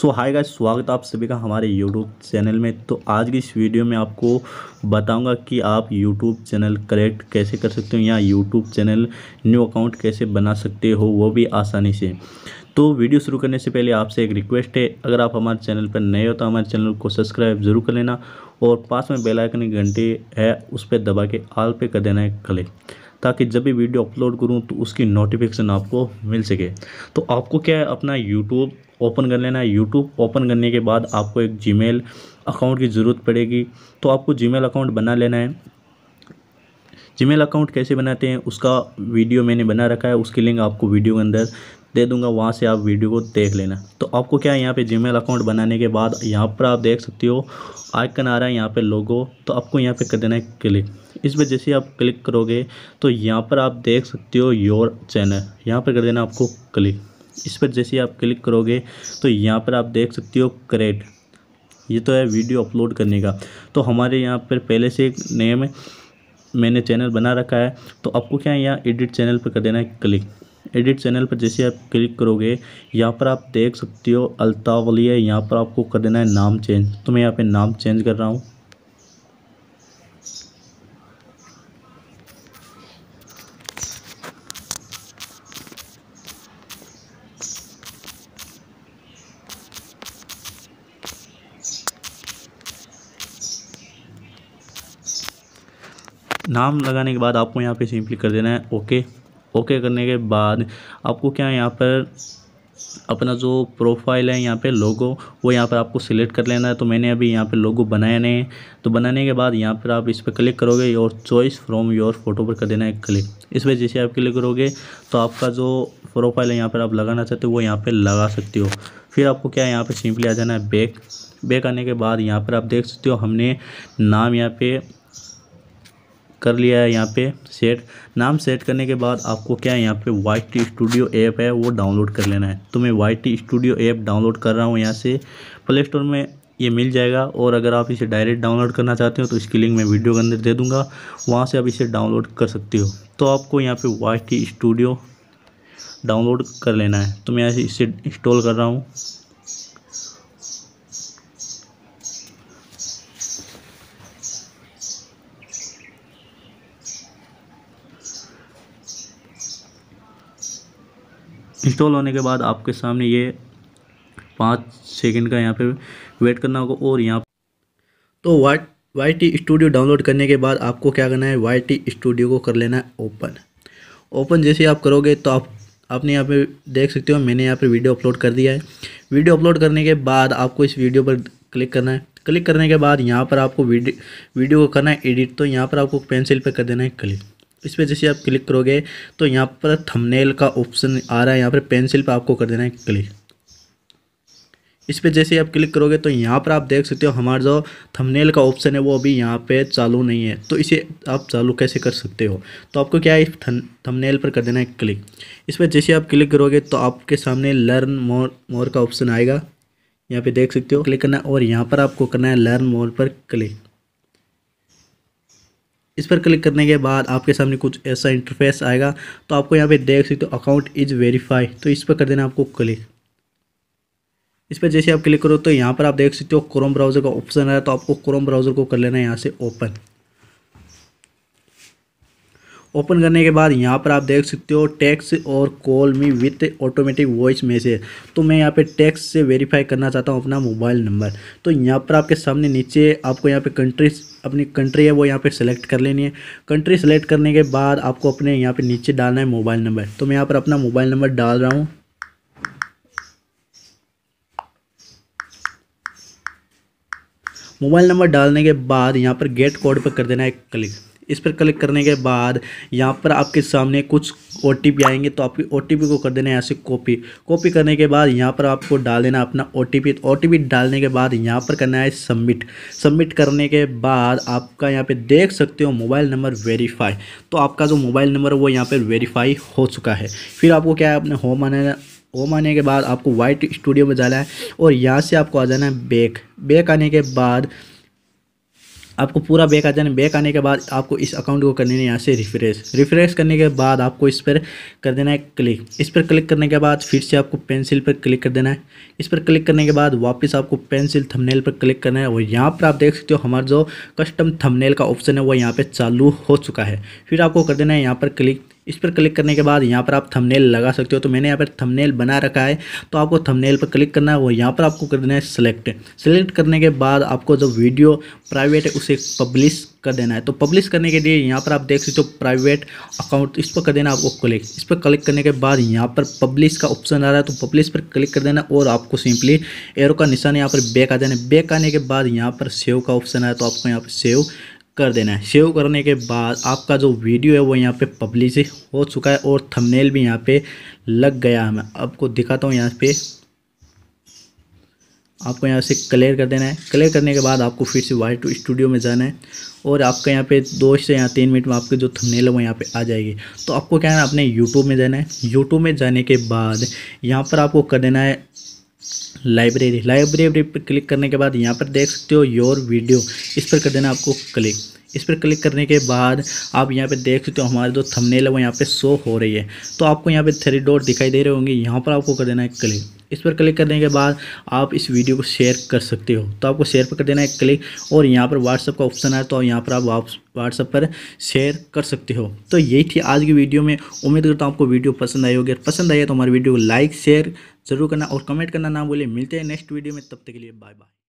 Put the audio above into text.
सो hi guys स्वागत आप सभी का हमारे यूट्यूब चैनल में तो आज की इस वीडियो में आपको बताऊंगा कि आप यूट्यूब चैनल क्रिएट कैसे कर सकते हो या यूट्यूब चैनल न्यू अकाउंट कैसे बना सकते हो वो भी आसानी से तो वीडियो शुरू करने से पहले आपसे एक रिक्वेस्ट है अगर आप हमारे चैनल पर नए हो तो हमारे चैनल को सब्सक्राइब जरूर कर लेना और पास में बेल आइकन घंटे है उस पर दबा के आल पे कर देना है कले ताकि जब भी वीडियो अपलोड करूँ तो उसकी नोटिफिकेशन आपको मिल सके तो आपको क्या है अपना यूट्यूब ओपन कर लेना है यूट्यूब ओपन करने के बाद आपको एक जी अकाउंट की ज़रूरत पड़ेगी तो आपको जी अकाउंट बना लेना है जीमेल अकाउंट कैसे बनाते हैं उसका वीडियो मैंने बना रखा है उसकी लिंक आपको वीडियो के अंदर दे दूंगा वहाँ से आप वीडियो को देख लेना तो आपको क्या है यहाँ पे जीमेल अकाउंट बनाने के बाद यहाँ पर आप देख सकते हो आइकन आ रहा है यहाँ पे लोगो तो आपको यहाँ पे कर देना है क्लिक इस पर जैसे आप क्लिक करोगे तो यहाँ पर आप देख सकते हो योर चैनल यहाँ पर कर देना आपको क्लिक इस पर जैसे आप क्लिक करोगे तो यहाँ पर आप देख सकते हो क्रेट ये तो है वीडियो अपलोड करने का तो हमारे यहाँ पर पहले से एक नेम है मैंने चैनल बना रखा है तो आपको क्या है यहाँ एडिट चैनल पर कर देना है क्लिक एडिट चैनल पर जैसे आप क्लिक करोगे यहाँ पर आप देख सकते हो है यहाँ पर आपको कर देना है नाम चेंज तो मैं यहाँ पे नाम चेंज कर रहा हूँ नाम लगाने के बाद आपको यहाँ पे सिंपली कर देना है ओके ओके करने के बाद आपको क्या यहाँ पर अपना जो प्रोफाइल है यहाँ पे लोगो वो यहाँ पर आपको सिलेक्ट कर लेना है तो मैंने अभी यहाँ पे लोगो बनाया नहीं है तो बनाने के बाद यहाँ पर आप इस पर क्लिक करोगे your choice from your photo पर कर देना है क्लिक इस पर जैसे आप क्लिक करोगे तो आपका जो प्रोफाइल है यहाँ पर आप लगाना चाहते हो वो यहाँ पर लगा सकते हो फिर आपको क्या है यहाँ पर सिंपली आ जाना है बैक बैक आने के बाद यहाँ पर आप देख सकते हो हमने नाम यहाँ पर कर लिया है यहाँ पे सेट नाम सेट करने के बाद आपको क्या है यहाँ पे वाइट टी स्टूडियो ऐप है वो डाउनलोड कर लेना है तो मैं white T studio app download कर रहा हूँ यहाँ से प्ले स्टोर में ये मिल जाएगा और अगर आप इसे डायरेक्ट डाउनलोड करना चाहते हो तो इसकी लिंक मैं वीडियो के अंदर दे दूँगा वहाँ से आप इसे डाउनलोड कर सकते हो तो आपको यहाँ पर वाइट टी स्टूडियो डाउनलोड कर लेना है तो मैं यहाँ से इसे इंस्टॉल कर रहा हूँ इंस्टॉल होने के बाद आपके सामने ये पाँच सेकंड का यहाँ पे वेट करना होगा और यहाँ तो white Y T studio download करने के बाद आपको क्या करना है वाई टी स्टूडियो को कर लेना है ओपन ओपन जैसे आप करोगे तो आप आपने यहाँ पे देख सकते हो मैंने यहाँ पे वीडियो अपलोड कर दिया है वीडियो अपलोड करने के बाद आपको इस वीडियो पर क्लिक करना है क्लिक करने के बाद यहाँ पर आपको वीडियो वीडियो को करना है एडिट तो यहाँ पर आपको पेंसिल पर कर देना है क्लिक इस पर जैसे आप क्लिक करोगे तो यहाँ पर थंबनेल का ऑप्शन आ रहा है यहाँ पर पेंसिल पर आपको कर देना है क्लिक इस पर जैसे आप क्लिक करोगे तो यहाँ पर आप देख सकते हो हमारा जो थंबनेल का ऑप्शन है वो अभी यहाँ पे चालू नहीं है तो इसे आप चालू कैसे कर सकते हो तो आपको क्या है इस थंबनेल पर कर देना है क्लिक इस पर जैसे आप क्लिक करोगे तो आपके सामने लर्न मोर मोर का ऑप्शन आएगा यहाँ पे देख सकते हो क्लिक करना और यहाँ पर आपको करना है लर्न मोर पर क्लिक इस पर क्लिक करने के बाद आपके सामने कुछ ऐसा इंटरफेस आएगा तो आपको यहाँ पे देख सकते हो अकाउंट इज वेरीफाई तो इस पर कर देना आपको क्लिक इस पर जैसे आप क्लिक करो तो यहाँ पर आप देख सकते हो क्रोम ब्राउज़र का ऑप्शन है तो आपको क्रोम ब्राउज़र को कर लेना है यहाँ से ओपन ओपन करने के बाद यहाँ पर आप देख सकते हो टैक्स और call me with automatic voice message तो मैं यहाँ पे टैक्स से वेरीफाई करना चाहता हूँ अपना मोबाइल नंबर तो यहाँ पर आपके सामने नीचे आपको यहाँ पे कंट्रीज अपनी कंट्री है वो यहाँ पे सेलेक्ट कर लेनी है कंट्री सेलेक्ट करने के बाद आपको अपने यहाँ पे नीचे डालना है मोबाइल नंबर तो मैं यहाँ पर अपना मोबाइल नंबर डाल रहा हूँ मोबाइल नंबर डालने के बाद यहाँ पर गेट कोड पर कर देना है क्लिक इस पर क्लिक करने के बाद यहाँ पर आपके सामने कुछ ओ आएंगे तो आपकी ओ को कर देना है ऐसे कॉपी कॉपी करने के बाद यहाँ पर आपको डाल देना अपना ओ टी पी डालने के बाद यहाँ पर करना है सबमिट सबमिट करने के बाद आपका यहाँ पे देख सकते हो मोबाइल नंबर वेरीफाई तो आपका जो मोबाइल नंबर वो यहाँ पर वेरीफाई हो चुका है फिर आपको क्या है अपने होम आने होम आने के बाद आपको वाइट स्टूडियो में जाना है और यहाँ से आपको आ जाना है बैक बैक आने के बाद आपको पूरा बैक आ जाने बैक आने के बाद आपको इस अकाउंट को कर देना यहाँ से रिफ्रेश रिफ्रेश करने के बाद आपको इस पर कर देना है क्लिक इस पर क्लिक करने के बाद फिर से आपको पेंसिल पर क्लिक कर देना है इस पर क्लिक करने के बाद वापस आपको पेंसिल थंबनेल पर क्लिक करना है और यहाँ पर आप देख सकते हो हमारा जो कस्टम थंबनेल का ऑप्शन है वो यहाँ पर चालू हो चुका है फिर आपको कर देना है यहाँ पर क्लिक इस पर क्लिक करने के बाद यहाँ पर आप थंबनेल लगा सकते हो तो मैंने यहाँ पर थंबनेल बना रखा है तो आपको थंबनेल पर क्लिक करना है और यहाँ पर आपको कर देना है सेलेक्ट सेलेक्ट करने के बाद आपको जो वीडियो प्राइवेट है उसे पब्लिश कर देना है तो पब्लिश करने के लिए यहाँ पर आप देख सकते हो प्राइवेट अकाउंट इस पर कर देना आपको क्लिक इस पर क्लिक करने के बाद यहाँ पर पब्लिश का ऑप्शन आ रहा है तो पब्लिश पर क्लिक कर देना और आपको सिंपली एरो का निशान यहाँ पर बैक आ जाना बैक आने के बाद यहाँ पर सेव का ऑप्शन आया तो आपको यहाँ पर सेव कर देना है सेव करने के बाद आपका जो वीडियो है वो यहाँ पे पब्लिश हो चुका है और थंबनेल भी यहाँ पे लग गया है मैं आपको दिखाता हूँ यहाँ पे आपको यहाँ से क्लियर कर देना है क्लियर करने के बाद आपको फिर से वाइट टू स्टूडियो में जाना है और आपका यहाँ पे दो से यहाँ तीन मिनट में आपके जो थंबनेल है वो यहाँ पे आ जाएगी तो आपको क्या है अपने यूट्यूब में जाना है यूट्यूब में जाने के बाद यहाँ पर आपको कर देना है लाइब्रेरी लाइब्रेरी पर क्लिक करने के बाद यहाँ पर देख सकते हो योर वीडियो इस पर कर देना आपको क्लिक इस पर क्लिक करने के बाद आप यहाँ पे देख सकते हो हमारे जो थंबनेल है वो यहाँ पे शो हो रही है तो आपको यहाँ पे थ्री डॉट दिखाई दे रहे होंगे यहाँ पर आपको कर देना है क्लिक इस पर क्लिक करने के बाद आप इस वीडियो को शेयर कर सकते हो तो आपको शेयर पर कर देना है क्लिक और यहाँ पर व्हाट्सअप का ऑप्शन है तो यहाँ पर आप व्हाट्सअप पर शेयर कर सकते हो तो यही थी आज की वीडियो में उम्मीद करता हूँ आपको वीडियो पसंद आई होगी पसंद आई है तो हमारी वीडियो को लाइक शेयर जरूर करना और कमेंट करना ना बोले मिलते हैं नेक्स्ट वीडियो में तब तक के लिए बाय बाय